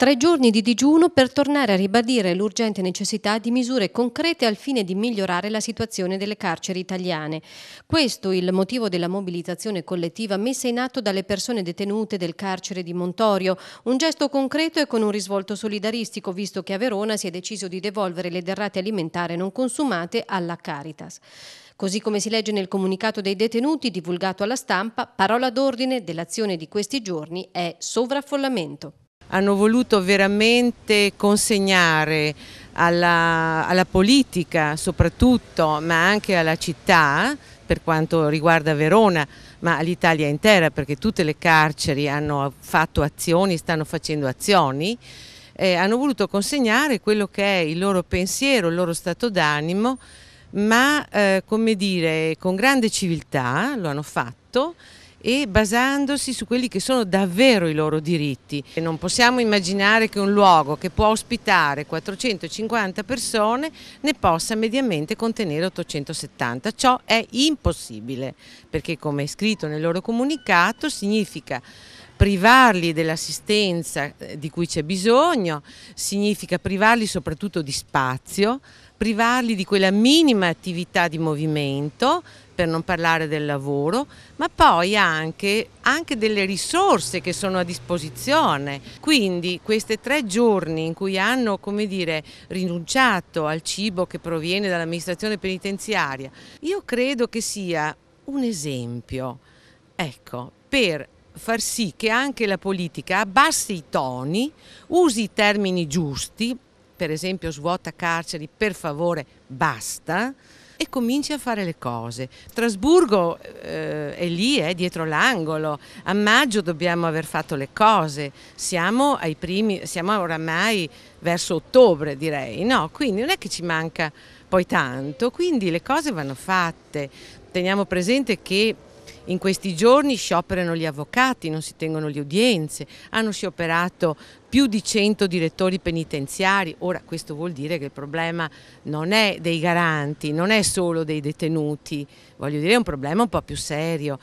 Tre giorni di digiuno per tornare a ribadire l'urgente necessità di misure concrete al fine di migliorare la situazione delle carceri italiane. Questo il motivo della mobilitazione collettiva messa in atto dalle persone detenute del carcere di Montorio. Un gesto concreto e con un risvolto solidaristico, visto che a Verona si è deciso di devolvere le derrate alimentari non consumate alla Caritas. Così come si legge nel comunicato dei detenuti divulgato alla stampa, parola d'ordine dell'azione di questi giorni è sovraffollamento hanno voluto veramente consegnare alla, alla, politica soprattutto, ma anche alla città, per quanto riguarda Verona, ma all'Italia intera, perché tutte le carceri hanno fatto azioni, stanno facendo azioni, eh, hanno voluto consegnare quello che è il loro pensiero, il loro stato d'animo, ma eh, come dire, con grande civiltà lo hanno fatto e basandosi su quelli che sono davvero i loro diritti. non possiamo immaginare che un luogo che può ospitare 450 persone ne possa mediamente contenere 870. Ciò è impossibile perché come è scritto nel loro comunicato significa privarli dell'assistenza eh, di cui c'è bisogno significa privarli soprattutto di spazio, privarli di quella minima attività di movimento, per non parlare del lavoro, ma poi anche, anche delle risorse che sono a disposizione. Quindi questi tre giorni in cui hanno come dire, rinunciato al cibo che proviene dall'amministrazione penitenziaria, io credo che sia un esempio ecco, per far sì che anche la politica abbassi i toni, usi i termini giusti, per esempio svuota carceri, per favore basta, e cominci a fare le cose. Strasburgo eh, è lì, è eh, dietro l'angolo, a maggio dobbiamo aver fatto le cose, siamo, ai primi, siamo oramai verso ottobre direi, no? quindi non è che ci manca poi tanto, quindi le cose vanno fatte. Teniamo presente che in questi giorni scioperano gli avvocati, non si tengono le udienze, hanno scioperato più di 100 direttori penitenziari. Ora questo vuol dire che il problema non è dei garanti, non è solo dei detenuti, voglio dire è un problema un po' più serio.